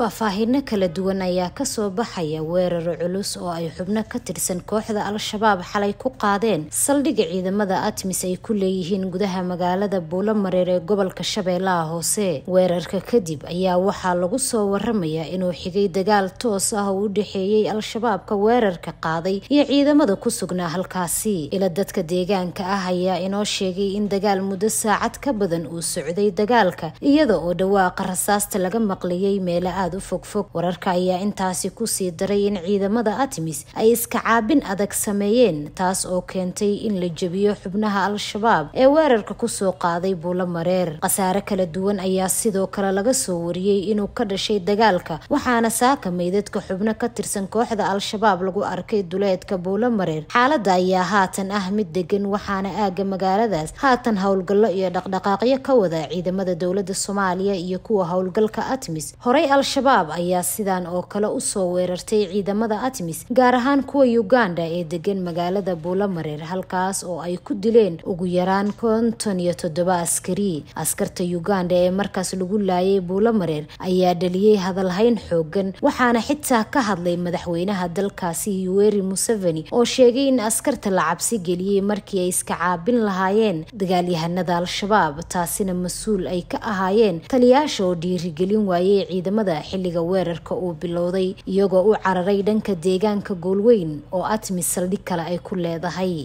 faahfaahino kala duwan ayaa kasoo baxaya weerar culus oo ay xubno ka tirsan kooxda al-shabaab xalay ku qaadeen saldhiga ciidamada atmis ay ku leeyihiin gudaha magaalada buulamareer ee gobolka shabeellaha hoose weerarka kadib ayaa waxaa lagu soo waramayaa inuu xigay dagaal toos ah oo u dhexeeyey al-shabaabka weerarka qaaday iyo ciidamada ku sugnaa halkaasi ila dadka deegaanka ah ayaa inoo sheegay in dagaal muddo saacad ka badan uu socday dagaalka iyada oo dhawaaqa rasaasta laga maqliyey meelo aad aada u fogfog wararka ayaa intaasi kusii daray in ciidamada artemis ay iska caabin adag sameeyeen taas oo keentay in la jebiyo xubnaha al-shabaab ee weerarka kusoo qaaday buulo mareer khasaare kala duwan ayaa sidoo kale laga soo wariyey inuu ka dhashay dagaalka waxaana saaka meydadka xubno ka tirsan kooxda al-shabaab lagu arkay duleedka buulo mareer xaaladda ayaa haatan ah mid degan waxaana aaga magaaladaas haatan howlgallo iyo dhaqdhaqaaqyo ka wada ciidamada dowlada soomaaliya iyo kuwa howlgalka artemis horay al-shabaab ayaa sidan oo kale u soo weerartay ciidamada atmis gaar ahaan kuwa uganda ee degan magaalada buulamareer halkaas oo ay ku dileen ugu yaraan konton iyo toddoba askari askarta uganda ee markaas lagu laayay buulamareer ayaa dhaliyey hadalhayn xooggan waxaana xitaa ka hadlay madaxweynaha dalkaasi yuweri museveni oo sheegay in askarta la cabsi geliyey markii ay iska caabin lahaayeen dagaalyahanada al-shabaab taasina mas-uul ay ka ahaayeen taliyaasha oo dhiirigelin waayey ciidamada xilliga weerarka uu bilowday iyagoo u cararay dhanka deegaanka goolweyn oo atmi saldhig kale ay ku leedahay